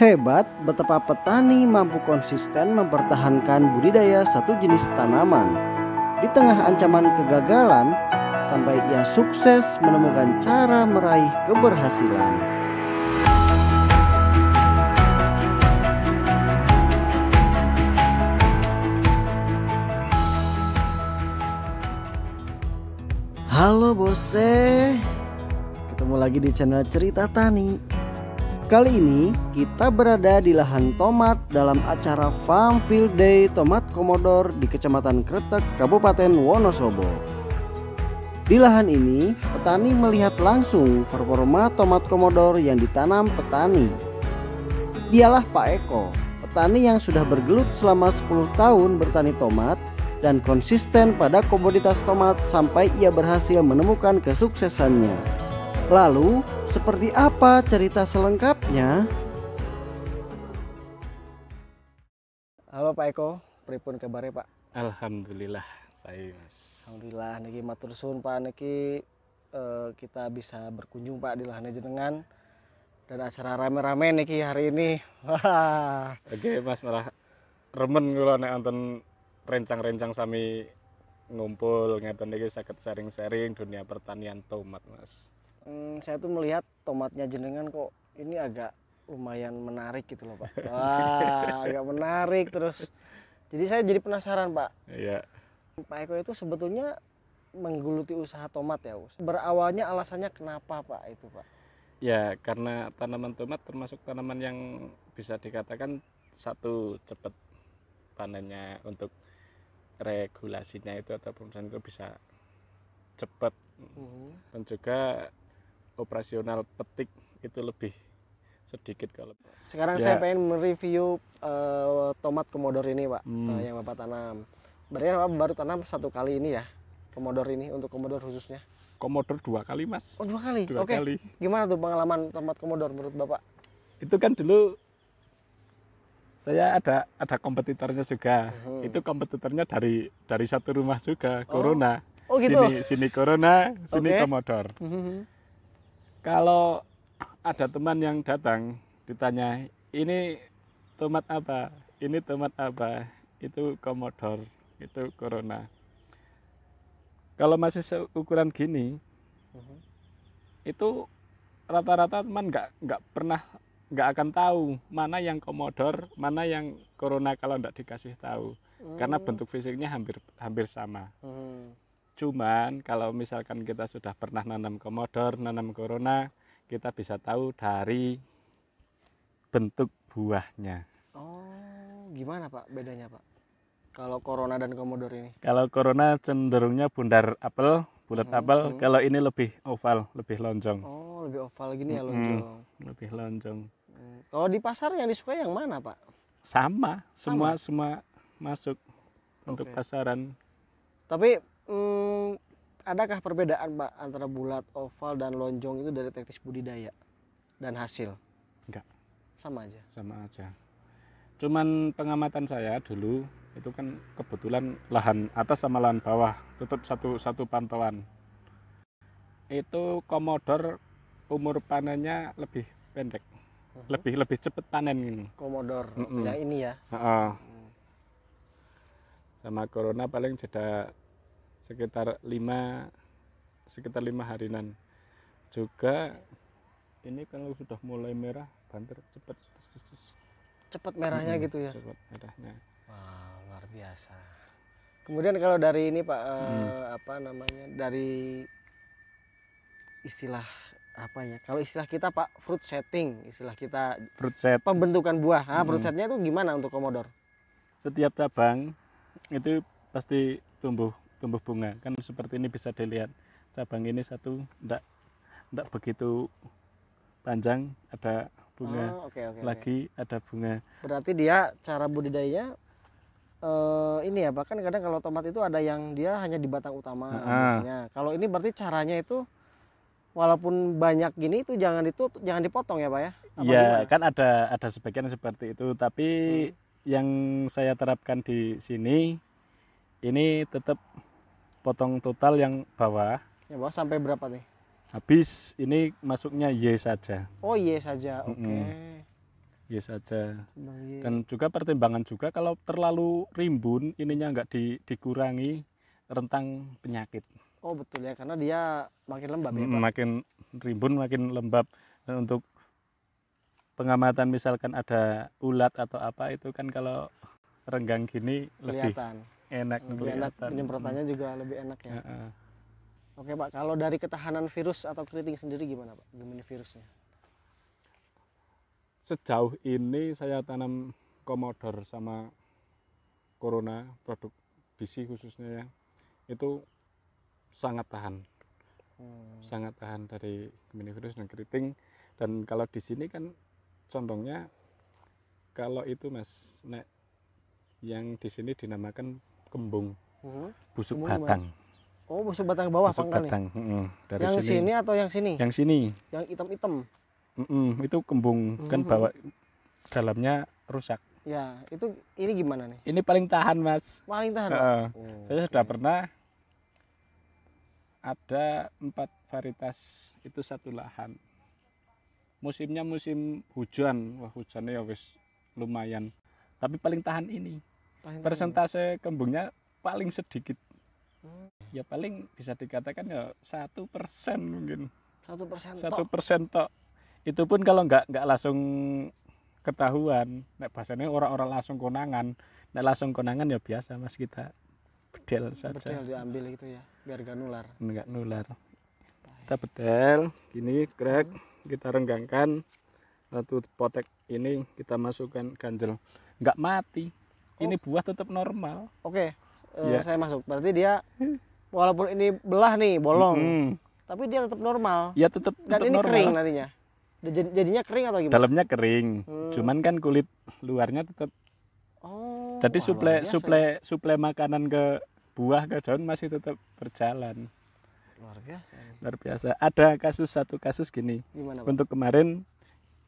Hebat betapa petani mampu konsisten mempertahankan budidaya satu jenis tanaman. Di tengah ancaman kegagalan, sampai ia sukses menemukan cara meraih keberhasilan. Halo Bose, ketemu lagi di channel Cerita Tani Kali ini kita berada di lahan tomat dalam acara Farm Field Day Tomat Komodor di Kecamatan Kretek, Kabupaten Wonosobo. Di lahan ini, petani melihat langsung performa tomat komodor yang ditanam petani. Dialah Pak Eko, petani yang sudah bergelut selama 10 tahun bertani tomat dan konsisten pada komoditas tomat sampai ia berhasil menemukan kesuksesannya. Lalu, seperti apa cerita selengkapnya? Halo Pak Eko, pripun kabarnya Pak? Alhamdulillah, saya Mas. Alhamdulillah, niki matur suwun Pak, niki uh, kita bisa berkunjung Pak di lahan jenengan dan acara rame-rame niki hari ini. Wah. Oke Mas malah remen kula nek nonton rencang-rencang sami ngumpul ngeten niki saged sharing-sharing dunia pertanian tomat Mas. Hmm, saya tuh melihat tomatnya jenengan kok ini agak lumayan menarik gitu loh pak wah agak menarik terus jadi saya jadi penasaran pak iya pak Eko itu sebetulnya menggeluti usaha tomat ya berawalnya alasannya kenapa pak itu pak ya karena tanaman tomat termasuk tanaman yang bisa dikatakan satu cepat panennya untuk regulasinya itu ataupun itu bisa cepat uh hmm. -huh. dan juga operasional petik itu lebih sedikit kalau sekarang ya. saya pengen mereview uh, tomat komodor ini pak hmm. yang bapak tanam berarti bapak baru tanam satu kali ini ya komodor ini untuk komodor khususnya komodor dua kali mas oh dua kali dua okay. kali gimana tuh pengalaman tomat komodor menurut bapak itu kan dulu saya ada ada kompetitornya juga hmm. itu kompetitornya dari dari satu rumah juga oh. corona oh gitu sini sini corona sini okay. komodor hmm. hmm, hmm kalau ada teman yang datang ditanya ini tomat apa ini tomat apa itu komodor itu corona kalau masih seukuran gini uh-huh. itu rata-rata teman nggak nggak pernah nggak akan tahu mana yang komodor mana yang corona kalau nggak dikasih tahu uh karena hmm. bentuk fisiknya hampir hampir sama uh Cuman kalau misalkan kita sudah pernah nanam komodor, nanam corona, kita bisa tahu dari bentuk buahnya. Oh, gimana Pak bedanya Pak? Kalau corona dan komodor ini? Kalau corona cenderungnya bundar apel, bulat hmm, apel. Hmm. Kalau ini lebih oval, lebih lonjong. Oh, lebih oval gini ya lonjong. Hmm, lebih lonjong. Hmm. Kalau di pasar yang disukai yang mana Pak? Sama, semua Sama. semua masuk okay. untuk pasaran. Tapi hmm, adakah perbedaan Pak antara bulat, oval dan lonjong itu dari teknis budidaya dan hasil? Enggak. Sama aja. Sama aja. Cuman pengamatan saya dulu itu kan kebetulan lahan atas sama lahan bawah tetap satu satu pantauan. Itu komodor umur panennya lebih pendek. Uh -huh. Lebih lebih cepat panen ini. Komodor mm yang ini ya. Uh -uh. Sama corona paling jeda sekitar lima sekitar lima harinan juga ini kalau sudah mulai merah banter cepat cepat merahnya hmm, gitu ya cepat merahnya wow luar biasa kemudian kalau dari ini pak hmm. eh, mm. apa namanya dari istilah apa ya kalau istilah kita pak fruit setting istilah kita fruit set pembentukan buah nah, hmm. fruit mm. setnya itu gimana untuk komodor setiap cabang itu pasti tumbuh tumbuh bunga kan seperti ini bisa dilihat cabang ini satu ndak ndak begitu panjang ada bunga oh, okay, okay, lagi okay. ada bunga berarti dia cara budidayanya uh, ini ya bahkan kadang kalau tomat itu ada yang dia hanya di batang utama uh. kalau ini berarti caranya itu walaupun banyak gini itu jangan itu jangan dipotong ya pak ya iya kan ada ada sebagian seperti itu tapi hmm. yang saya terapkan di sini ini tetap potong total yang bawah. Ya bawah sampai berapa nih? Habis ini masuknya Y saja. Oh Y saja, oke. Okay. Mm-hmm. Y saja. Dan juga pertimbangan juga kalau terlalu rimbun ininya nggak di, dikurangi rentang penyakit. Oh betul ya, karena dia makin lembab ya mm, Pak? Makin rimbun, makin lembab. Dan untuk pengamatan misalkan ada ulat atau apa itu kan kalau renggang gini lebih enak lebih kelihatan. enak penyemprotannya hmm. juga lebih enak ya. Uh -uh. Oke Pak, kalau dari ketahanan virus atau keriting sendiri gimana Pak? Gimana virusnya? Sejauh ini saya tanam komodor sama corona produk bisi khususnya ya itu sangat tahan hmm. sangat tahan dari virus dan keriting dan kalau di sini kan condongnya kalau itu mas nek yang di sini dinamakan kembung hmm. busuk kembung batang. Mana? Oh, busuk batang bawah busuk batang. Mm, dari yang sini. sini atau yang sini? Yang sini. Yang hitam-hitam. Mm itu kembung hmm. kan mm-hmm. bawa dalamnya rusak. Ya, itu ini gimana nih? Ini paling tahan, Mas. Paling tahan. Uh, oh, saya okay. sudah pernah ada empat varietas itu satu lahan. Musimnya musim hujan, wah hujannya ya wis lumayan. Tapi paling tahan ini. Paling persentase paling. kembungnya paling sedikit hmm. ya paling bisa dikatakan ya satu persen mungkin satu persen satu persen tok itu pun kalau nggak nggak langsung ketahuan nek bahasanya orang-orang langsung konangan nek langsung konangan ya biasa mas kita bedel saja bedel diambil itu ya biar nggak nular nggak nular kita bedel gini krek kita renggangkan satu potek ini kita masukkan ganjel nggak mati ini buah tetap normal. Oke, okay. uh, eh, iya. saya masuk. Berarti dia walaupun ini belah nih bolong, mm -hmm. tapi dia tetap normal. Ya tetap. Dan tetap ini normal. kering nantinya. Jadinya kering atau gimana? Dalamnya kering, hmm. cuman kan kulit luarnya tetap. Oh. Jadi suplai suplai suplai makanan ke buah ke daun masih tetap berjalan. Luar biasa. Luar biasa. Ada kasus satu kasus gini. Gimana, Untuk kemarin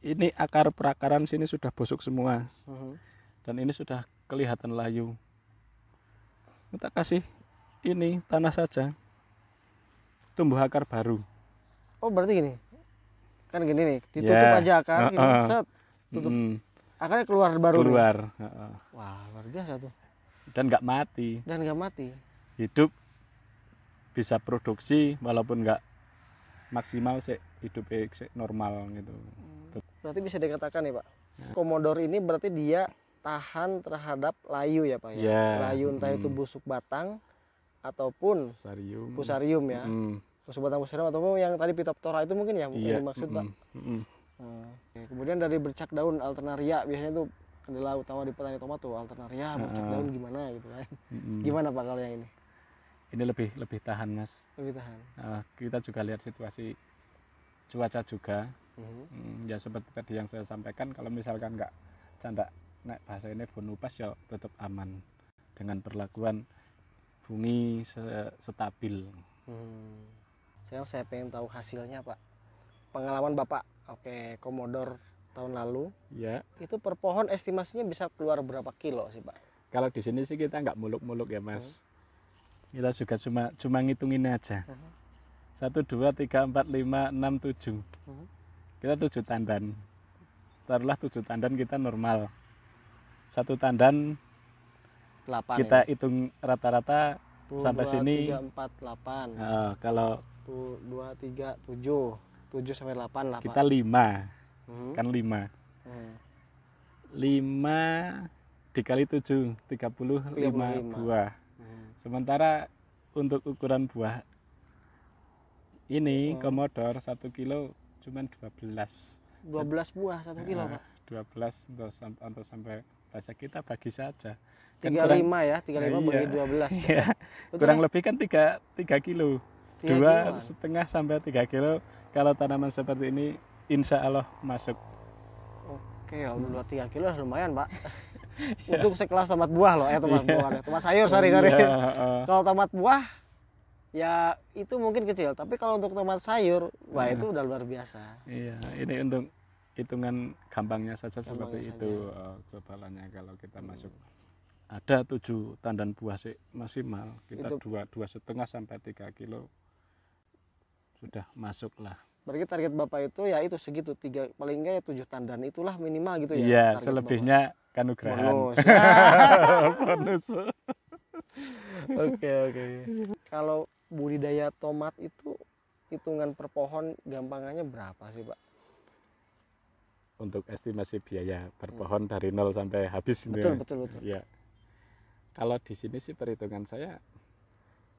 ini akar perakaran sini sudah busuk semua. Uh mm-hmm. -huh. Dan ini sudah kelihatan layu kita kasih ini tanah saja tumbuh akar baru oh berarti gini kan gini nih ditutup yeah. aja akar uh, uh. set, tutup mm. akarnya keluar baru keluar Uh, uh. wah luar biasa tuh dan nggak mati dan nggak mati hidup bisa produksi walaupun nggak maksimal sih hidup eh, normal gitu hmm. berarti bisa dikatakan ya pak komodor ini berarti dia tahan terhadap layu ya Pak ya. Yeah. Layu entah hmm. itu busuk batang ataupun pusarium, pusarium ya. Hmm. Busuk batang pusarium ataupun yang tadi Pitoptora itu mungkin ya mungkin yang iya. dimaksud hmm. Pak. Hmm. Hmm. hmm. Kemudian dari bercak daun alternaria biasanya tuh kendala utama di petani tomat tuh alternaria ah. bercak uh. daun gimana gitu kan. Hmm. Gimana Pak kalau yang ini? Ini lebih lebih tahan Mas. Lebih tahan. Nah, kita juga lihat situasi cuaca juga. Hmm. hmm ya seperti tadi yang saya sampaikan kalau misalkan nggak canda nek bahasa ini pas ya tetap aman dengan perlakuan bumi se stabil hmm. saya saya pengen tahu hasilnya pak pengalaman bapak oke komodor tahun lalu ya itu per pohon estimasinya bisa keluar berapa kilo sih pak kalau di sini sih kita nggak muluk-muluk ya mas hmm. kita juga cuma cuma ngitungin aja hmm. satu dua tiga empat lima enam tujuh hmm. kita tujuh tandan taruhlah tujuh tandan kita normal satu tandan 8 kita ya? hitung rata-rata sampai 2, sini 3, 4, 8 uh, kalau 1, 2, 3, 7 7 sampai 8 8. kita 5 hmm. kan 5 hmm. 5 dikali 7 35, 35. buah hmm. sementara untuk ukuran buah ini hmm. komodor 1 kilo cuman 12 12 buah 1 kilo nah, Pak 12 untuk, untuk sampai bahasa kita bagi saja. Kan 35 kurang, ya, 35 iya, bagi 12. Iya. Betul kurang ya? lebih kan 3 3 kilo. 3 Dua kiloan. setengah sampai 3 kilo kalau tanaman seperti ini insya Allah masuk. Oke, ya, hmm. 3 kilo lumayan, Pak. Untuk sekelas tomat buah loh, eh tomat iya. buah, tomat sayur, sorry, iya, sorry. Uh. Kalau tomat buah ya itu mungkin kecil, tapi kalau untuk tomat sayur, wah uh. itu udah luar biasa. Iya, ini untuk hitungan gampangnya saja gampangnya seperti saja. itu uh, eh, globalannya kalau kita hmm. masuk ada tujuh tandan buah sih maksimal kita itu. dua dua setengah sampai tiga kilo sudah masuk lah berarti target bapak itu ya itu segitu tiga paling enggak ya tujuh tandan itulah minimal gitu ya iya selebihnya bapak. kanugrahan bonus ah. bonus oke oke kalau budidaya tomat itu hitungan per pohon gampangannya berapa sih pak untuk estimasi biaya per hmm. pohon hmm. dari nol sampai habis betul, Betul, betul, Ya. Kalau di sini sih perhitungan saya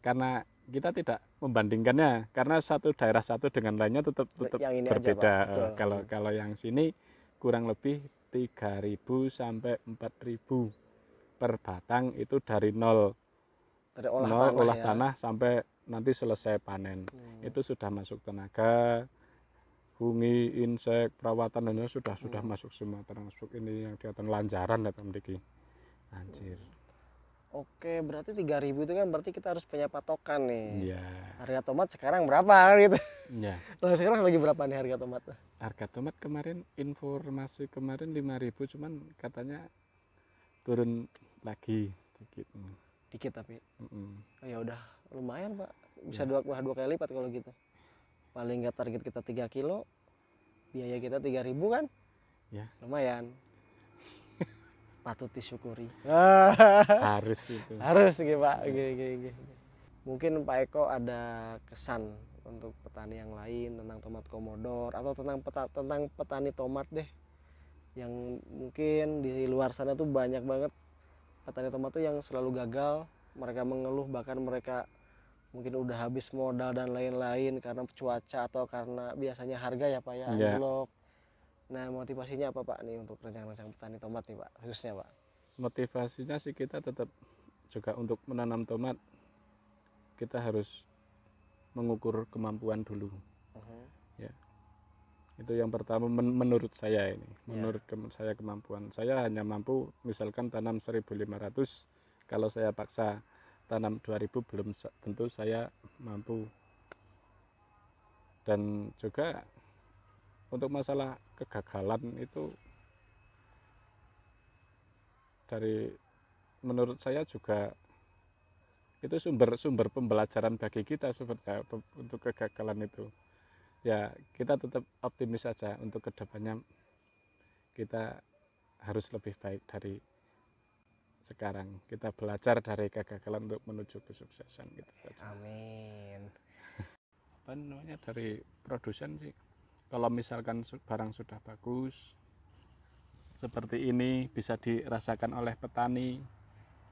karena kita tidak membandingkannya karena satu daerah satu dengan lainnya tetap tetap berbeda. Aja, Pak. Eh, kalau hmm. kalau yang sini kurang lebih 3.000 sampai 4.000 per batang itu dari nol olah nol tanah olah ya. tanah sampai nanti selesai panen. Hmm. Itu sudah masuk tenaga, fungi, insek, perawatan dan sudah sudah hmm. masuk semua termasuk ini yang kelihatan lanjaran datang mendiki. Anjir. Oke, berarti 3000 itu kan berarti kita harus punya patokan nih. Iya. Harga tomat sekarang berapa gitu. Iya. Nah, sekarang lagi berapa nih harga tomat? Harga tomat kemarin informasi kemarin 5000 cuman katanya turun lagi sedikit. Dikit tapi. Mm -mm. Oh, ya udah lumayan, Pak. Bisa yeah. dua dua kali lipat kalau gitu paling nggak target kita 3 kilo biaya kita 3000 kan ya lumayan patut disyukuri harus itu harus gitu pak gini, gini, gini. mungkin Pak Eko ada kesan untuk petani yang lain tentang tomat komodor atau tentang peta, tentang petani tomat deh yang mungkin di luar sana tuh banyak banget petani tomat tuh yang selalu gagal mereka mengeluh bahkan mereka mungkin udah habis modal dan lain-lain karena cuaca atau karena biasanya harga ya pak ya yeah. anjlok. Nah motivasinya apa pak nih untuk rencana-rencana petani tomat nih pak khususnya pak? Motivasinya sih kita tetap juga untuk menanam tomat kita harus mengukur kemampuan dulu. Uh mhm. -huh. Ya itu yang pertama men menurut saya ini yeah. menurut ke saya kemampuan saya hanya mampu misalkan tanam 1500 kalau saya paksa tanam 2000 belum tentu saya mampu dan juga untuk masalah kegagalan itu dari menurut saya juga itu sumber-sumber pembelajaran bagi kita sebenarnya untuk kegagalan itu ya kita tetap optimis saja untuk kedepannya kita harus lebih baik dari sekarang kita belajar dari kegagalan untuk menuju kesuksesan gitu aja. Amin. Apa namanya dari produsen sih? Kalau misalkan barang sudah bagus seperti ini bisa dirasakan oleh petani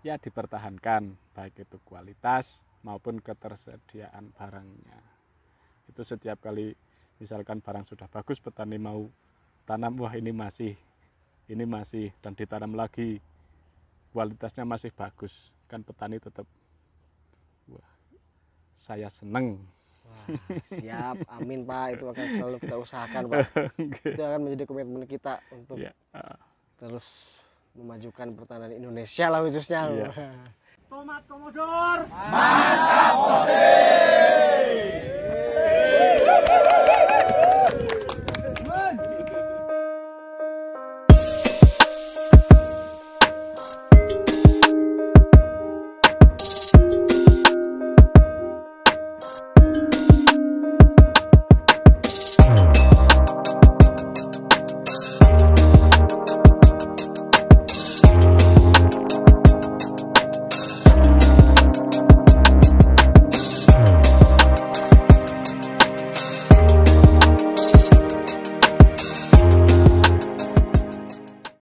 ya dipertahankan baik itu kualitas maupun ketersediaan barangnya. Itu setiap kali misalkan barang sudah bagus petani mau tanam wah ini masih ini masih dan ditanam lagi kualitasnya masih bagus kan petani tetap wah saya seneng Wah, siap, amin Pak. Itu akan selalu kita usahakan Pak. okay. Itu akan menjadi komitmen kita untuk yeah. Iya, terus memajukan pertanian Indonesia lah khususnya. Yeah. Iya. Tomat Komodor. Mantap,